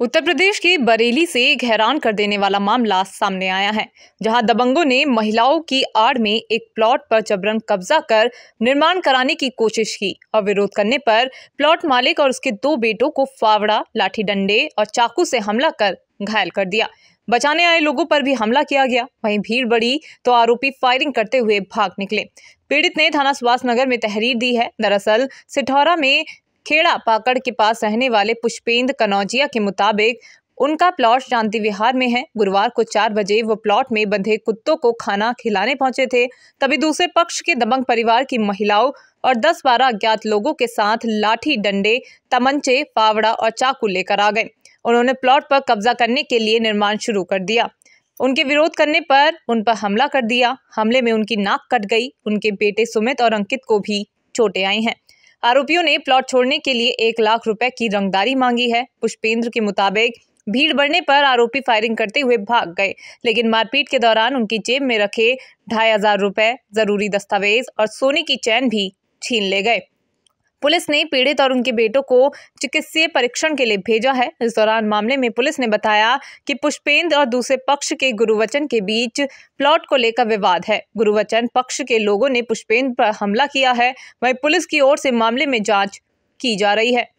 उत्तर प्रदेश के बरेली से एक हैरान कर देने वाला मामला सामने आया है जहां दबंगों ने महिलाओं की आड़ में एक प्लॉट पर जबरन कब्जा कर निर्माण कराने की कोशिश की और विरोध करने पर प्लॉट मालिक और उसके दो बेटों को फावड़ा लाठी डंडे और चाकू से हमला कर घायल कर दिया बचाने आए लोगों पर भी हमला किया गया वहीं भीड़ बढ़ी तो आरोपी फायरिंग करते हुए भाग निकले पीड़ित ने थाना सुभाष नगर में तहरीर दी है दरअसल सिठौरा में खेड़ा पाकड़ के पास रहने वाले पुष्पेंद्र कनौजिया के मुताबिक उनका प्लॉट शांति विहार में है गुरुवार को चार बजे वो प्लॉट में बंधे कुत्तों को खाना खिलाने पहुंचे थे तभी दूसरे पक्ष के दबंग परिवार की महिलाओं और 10-12 अज्ञात लोगों के साथ लाठी डंडे तमंचे फावड़ा और चाकू लेकर आ गए उन्होंने प्लॉट पर कब्जा करने के लिए निर्माण शुरू कर दिया उनके विरोध करने पर उन पर हमला कर दिया हमले में उनकी नाक कट गई उनके बेटे सुमित और अंकित को भी चोटें आई हैं आरोपियों ने प्लॉट छोड़ने के लिए एक लाख रुपए की रंगदारी मांगी है पुष्पेंद्र के मुताबिक भीड़ बढ़ने पर आरोपी फायरिंग करते हुए भाग गए लेकिन मारपीट के दौरान उनकी जेब में रखे ढाई हजार रुपए जरूरी दस्तावेज और सोने की चैन भी छीन ले गए पुलिस ने पीड़ित और उनके बेटों को चिकित्सीय परीक्षण के लिए भेजा है इस दौरान मामले में पुलिस ने बताया कि पुष्पेंद्र और दूसरे पक्ष के गुरुवचन के बीच प्लॉट को लेकर विवाद है गुरुवचन पक्ष के लोगों ने पुष्पेंद्र पर हमला किया है वही पुलिस की ओर से मामले में जाँच की जा रही है